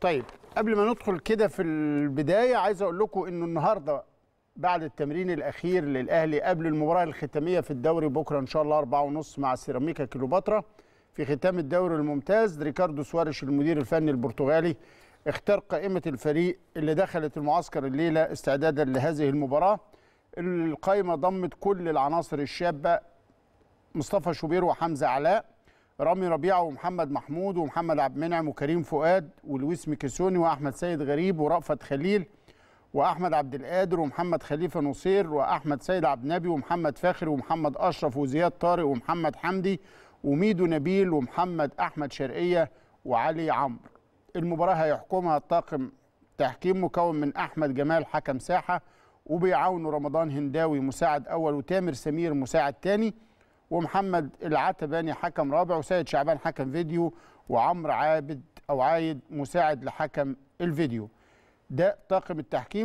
طيب قبل ما ندخل كده في البدايه عايز اقول لكم انه النهارده بعد التمرين الاخير للاهلي قبل المباراه الختاميه في الدوري بكره ان شاء الله 4:30 مع سيراميكا كليوباترا في ختام الدوري الممتاز ريكاردو سواريش المدير الفني البرتغالي اختار قائمه الفريق اللي دخلت المعسكر الليله استعدادا لهذه المباراه القائمه ضمت كل العناصر الشابه مصطفى شوبير وحمزه علاء رامي ربيعه ومحمد محمود ومحمد عبد المنعم وكريم فؤاد ولويس ميكيسوني واحمد سيد غريب ورأفت خليل واحمد عبد القادر ومحمد خليفه نصير واحمد سيد عبد النبي ومحمد فاخر ومحمد اشرف وزياد طارق ومحمد حمدي وميدو نبيل ومحمد احمد شرقيه وعلي عمرو المباراه هيحكمها الطاقم تحكيم مكون من احمد جمال حكم ساحه وبيعاونوا رمضان هنداوي مساعد اول وتامر سمير مساعد تاني ومحمد العتباني حكم رابع وسيد شعبان حكم فيديو وعمر عابد او عايد مساعد لحكم الفيديو ده طاقم التحكيم